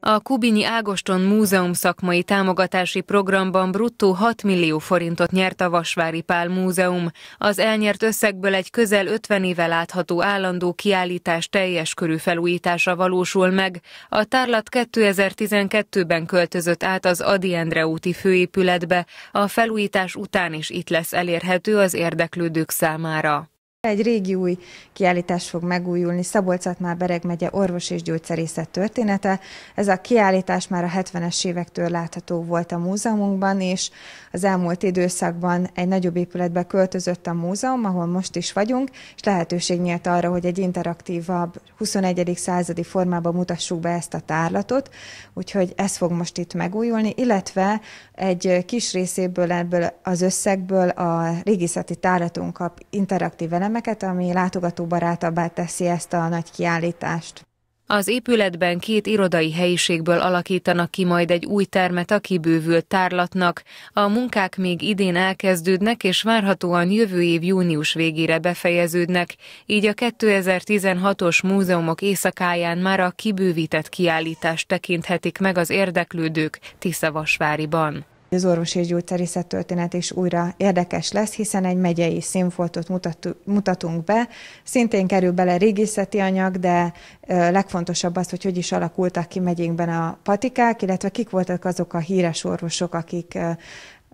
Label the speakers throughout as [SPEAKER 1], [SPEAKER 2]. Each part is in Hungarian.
[SPEAKER 1] A Kubinyi Ágoston Múzeum szakmai támogatási programban bruttó 6 millió forintot nyert a Vasvári Pál Múzeum. Az elnyert összegből egy közel 50 éve látható állandó kiállítás teljes körű felújítása valósul meg. A tárlat 2012-ben költözött át az Adi Endre úti főépületbe, a felújítás után is itt lesz elérhető az érdeklődők számára egy régi
[SPEAKER 2] új kiállítás fog megújulni, szabolcs már Bereg megye orvos és gyógyszerészet története. Ez a kiállítás már a 70-es évektől látható volt a múzeumunkban, és az elmúlt időszakban egy nagyobb épületbe költözött a múzeum, ahol most is vagyunk, és lehetőség nyílt arra, hogy egy interaktívabb, 21. századi formában mutassuk be ezt a tárlatot, úgyhogy ez fog most itt megújulni, illetve egy kis részéből ebből az összegből a régészeti tárlatunk kap interaktív elemek, termeket, ami látogatóbarátabbá teszi ezt a nagy kiállítást.
[SPEAKER 1] Az épületben két irodai helyiségből alakítanak ki majd egy új termet a kibővült tárlatnak. A munkák még idén elkezdődnek, és várhatóan jövő év június végére befejeződnek, így a 2016-os múzeumok éjszakáján már a kibővített kiállítást tekinthetik meg az érdeklődők Tiszavasváriban.
[SPEAKER 2] Az orvosi és gyógyszerészet történet is újra érdekes lesz, hiszen egy megyei színfoltot mutatunk be. Szintén kerül bele régészeti anyag, de legfontosabb az, hogy hogy is alakultak ki megyénkben a patikák, illetve kik voltak azok a híres orvosok, akik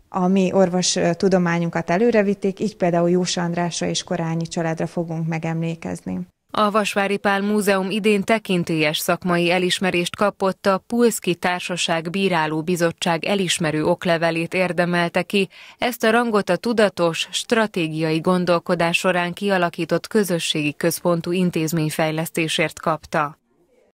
[SPEAKER 2] a mi orvos tudományunkat előrevitték, így például Jós Andrásra és Korányi családra fogunk megemlékezni.
[SPEAKER 1] A Vasvári Pál Múzeum idén tekintélyes szakmai elismerést kapott a Pulszki Társaság Bíráló Bizottság elismerő oklevelét érdemelte ki. Ezt a rangot a tudatos, stratégiai gondolkodás során kialakított közösségi központú intézményfejlesztésért kapta.